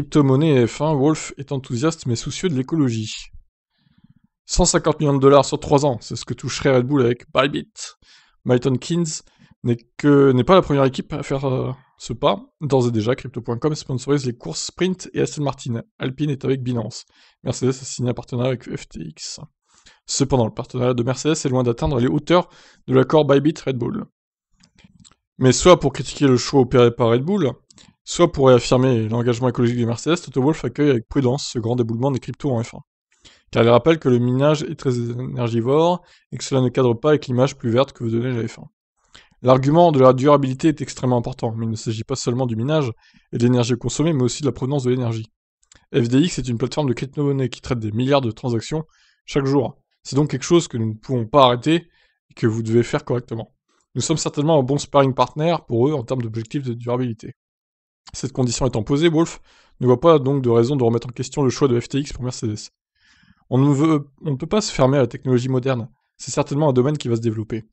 crypto-monnaie et F1, Wolf est enthousiaste mais soucieux de l'écologie. 150 millions de dollars sur 3 ans, c'est ce que toucherait Red Bull avec Bybit. Milton Keynes n'est pas la première équipe à faire euh, ce pas. D'ores et déjà, Crypto.com sponsorise les courses Sprint et Aston Martin. Alpine est avec Binance. Mercedes a signé un partenariat avec FTX. Cependant, le partenariat de Mercedes est loin d'atteindre les hauteurs de l'accord Bybit-Red Bull. Mais soit pour critiquer le choix opéré par Red Bull, Soit pour réaffirmer l'engagement écologique du Mercedes, Toto accueille avec prudence ce grand déboulement des cryptos en F1. Car il rappelle que le minage est très énergivore et que cela ne cadre pas avec l'image plus verte que vous donnez la F1. L'argument de la durabilité est extrêmement important, mais il ne s'agit pas seulement du minage et de l'énergie consommée, mais aussi de la provenance de l'énergie. FDX est une plateforme de crypto-monnaie qui traite des milliards de transactions chaque jour. C'est donc quelque chose que nous ne pouvons pas arrêter et que vous devez faire correctement. Nous sommes certainement un bon sparring partner pour eux en termes d'objectifs de durabilité. Cette condition étant posée, Wolf ne voit pas donc de raison de remettre en question le choix de FTX pour Mercedes. On ne, veut, on peut pas se fermer à la technologie moderne, c'est certainement un domaine qui va se développer.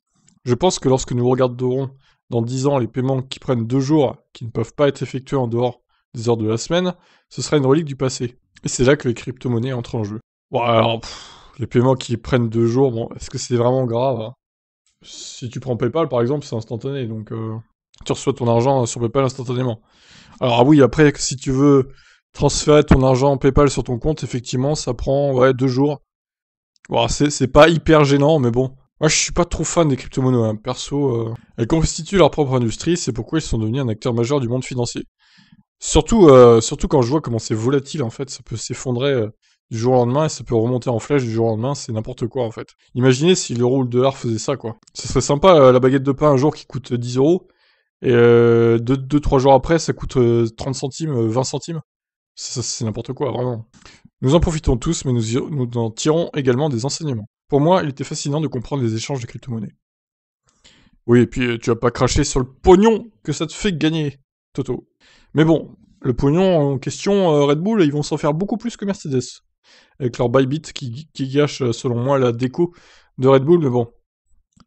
Je pense que lorsque nous regarderons dans 10 ans les paiements qui prennent deux jours, qui ne peuvent pas être effectués en dehors des heures de la semaine, ce sera une relique du passé. Et c'est là que les crypto-monnaies entrent en jeu. Bon, les paiements qui prennent deux jours, bon, est-ce que c'est vraiment grave hein Si tu prends PayPal, par exemple, c'est instantané, donc... Euh, tu reçois ton argent sur PayPal instantanément. Alors ah oui, après, si tu veux transférer ton argent en PayPal sur ton compte, effectivement, ça prend ouais, deux jours. c'est pas hyper gênant, mais bon. Moi, je suis pas trop fan des crypto-monnaies. Hein. Perso, euh, elles constituent leur propre industrie, c'est pourquoi ils sont devenus un acteur majeur du monde financier. Surtout, euh, surtout quand je vois comment c'est volatile, en fait, ça peut s'effondrer euh, du jour au lendemain et ça peut remonter en flèche du jour au lendemain, c'est n'importe quoi, en fait. Imaginez si le rôle de dollar faisait ça, quoi. Ce serait sympa, la baguette de pain un jour qui coûte 10 euros, et euh, deux, trois jours après, ça coûte 30 euh, centimes, 20 euh, centimes. C'est n'importe quoi, vraiment. Nous en profitons tous, mais nous, en tirons également des enseignements. Pour moi, il était fascinant de comprendre les échanges de crypto-monnaies. Oui, et puis tu vas pas cracher sur le pognon que ça te fait gagner, Toto. Mais bon, le pognon en question, Red Bull, ils vont s'en faire beaucoup plus que Mercedes. Avec leur Bybit qui gâche, selon moi, la déco de Red Bull, mais bon,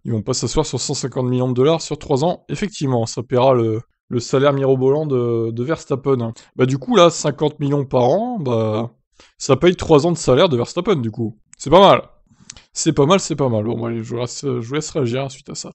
ils vont pas s'asseoir sur 150 millions de dollars sur 3 ans. Effectivement, ça paiera le, salaire mirobolant de, Verstappen. Bah du coup là, 50 millions par an, bah ça paye 3 ans de salaire de Verstappen du coup. C'est pas mal. C'est pas mal, c'est pas mal. Bon, allez, je vous, laisse, je vous laisse réagir suite à ça.